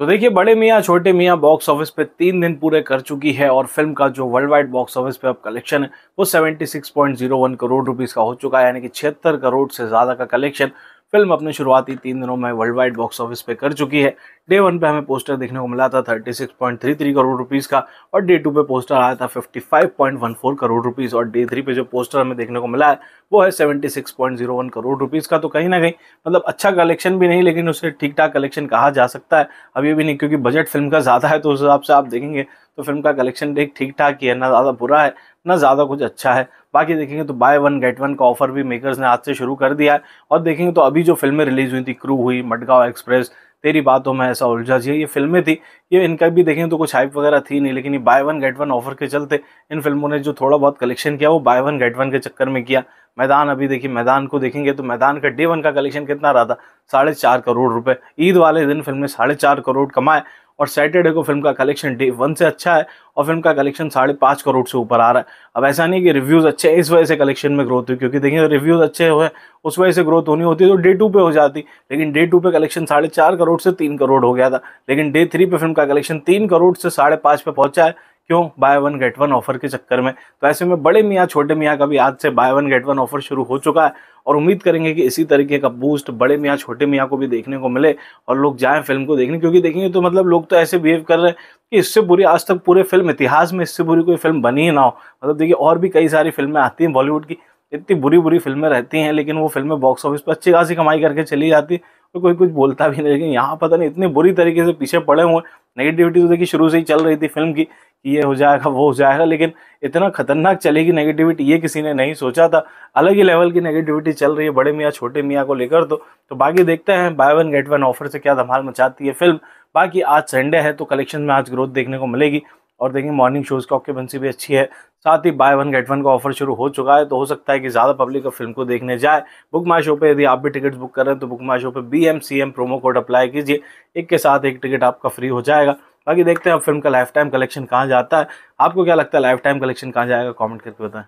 तो देखिए बड़े मियाँ छोटे मियाँ बॉक्स ऑफिस पे तीन दिन पूरे कर चुकी है और फिल्म का जो वर्ल्ड वाइड बॉक्स ऑफिस पे अब कलेक्शन है वो 76.01 करोड़ रुपीस का हो चुका है यानी कि छिहत्तर करोड़ से ज़्यादा का कलेक्शन फिल्म अपने शुरुआती तीन दिनों में वर्ल्ड वाइड बॉक्स ऑफिस पे कर चुकी है डे वन पे हमें पोस्टर देखने को मिला था 36.33 करोड़ रुपीस का और डे टू पे पोस्टर आया था 55.14 करोड़ रुपीस और डे थ्री पे जो पोस्टर हमें देखने को मिला है वो है 76.01 करोड़ रुपीस का तो कहीं ना कहीं मतलब अच्छा कलेक्शन भी नहीं लेकिन उसे ठीक ठाक कलेक्शन कहा जा सकता है अभी ये भी नहीं क्योंकि बजट फिल्म का ज़्यादा है तो उस हिसाब से आप देखेंगे तो फिल्म का कलेक्शन ठीक ठाक ही है ना ज़्यादा बुरा है ना ज़्यादा कुछ अच्छा है बाकी देखेंगे तो बाय वन गेट वन का ऑफर भी मेकर्स ने आज से शुरू कर दिया है और देखेंगे तो अभी जो फिल्में रिलीज हुई थी क्रू हुई मडगांव एक्सप्रेस तेरी बातों में ऐसा उलझा जी ये फिल्में थी ये इनका भी देखें तो कुछ हाइप वगैरह थी नहीं लेकिन ये buy one get one offer के चलते इन फिल्मों ने जो थोड़ा बहुत कलेक्शन किया वो बाय वन गेट वन के चक्कर में किया मैदान अभी देखिए मैदान को देखेंगे तो मैदान का डे वन का कलेक्शन कितना रहा था साढ़े चार करोड़ रुपए ईद वाले दिन फिल्म ने साढ़े चार करोड़ कमाए और सैटरडे को फिल्म का कलेक्शन डे वन से अच्छा है और फिल्म का कलेक्शन साढ़े पाँच करोड़ से ऊपर आ रहा है अब ऐसा नहीं कि रिव्यूज़ अच्छे इस वजह से कलेक्शन में ग्रोथ हुई क्योंकि देखिए रिव्यूज़ अच्छे हुए उस वजह से ग्रोथ होनी होती तो डे टू पे हो जाती लेकिन डे टू पे कलेक्शन साढ़े चार करोड़ से तीन करोड़ हो गया था लेकिन डे थ्री पे फिल्म का कलेक्शन तीन करोड़ से साढ़े पाँच पे पहुंचा है क्यों buy one get one offer के चक्कर में तो ऐसे में बड़े मियाँ छोटे मियाँ का भी आज से buy one get one offer शुरू हो चुका है और उम्मीद करेंगे कि इसी तरीके का बूस्ट बड़े मियाँ छोटे मियाँ को भी देखने को मिले और लोग जाएं फिल्म को देखने क्योंकि देखेंगे तो मतलब लोग तो ऐसे बिहेव कर रहे हैं कि इससे बुरी आज तक पूरे फिल्म इतिहास में इससे बुरी कोई फिल्म बनी ही ना हो मतलब देखिए और भी कई सारी फिल्में आती हैं बॉलीवुड की इतनी बुरी बुरी फिल्में रहती हैं लेकिन वो फिल्में बॉक्स ऑफिस पर अच्छी खासी कमाई करके चली जाती है तो कोई कुछ बोलता भी नहीं लेकिन यहाँ पता नहीं इतनी बुरी तरीके से पीछे पड़े हुए नेगेटिविटी तो देखिए शुरू से ही चल रही थी फिल्म की ये हो जाएगा वो हो जाएगा लेकिन इतना खतरनाक चलेगी नेगेटिविटी ये किसी ने नहीं सोचा था अलग ही लेवल की नेगेटिविटी चल रही है बड़े मियाँ छोटे मियाँ को लेकर तो तो बाकी देखते हैं buy one get one offer से क्या धमाल मचाती है फिल्म बाकी आज संडे है तो कलेक्शन में आज ग्रोथ देखने को मिलेगी और देखेंगे मॉर्निंग शोज़ की ऑक्यूपेंसी भी अच्छी है साथ ही बाय वन गेट वन का ऑफर शुरू हो चुका है तो हो सकता है कि ज़्यादा पब्लिक अब फिल्म को देखने जाए बुक माई शो पर यदि आप भी टिकट्स बुक कर रहे हैं तो बुक माई शो पर B M C M promo code apply कीजिए एक के साथ एक टिकट आपका फ्री हो जाएगा बाकी देखते हैं अब फिल्म का लाइफ टाइम कलेक्शन कहाँ जाता है आपको क्या लगता है लाइफ टाइम कलेक्शन कहाँ जाएगा कॉमेंट करके बताएं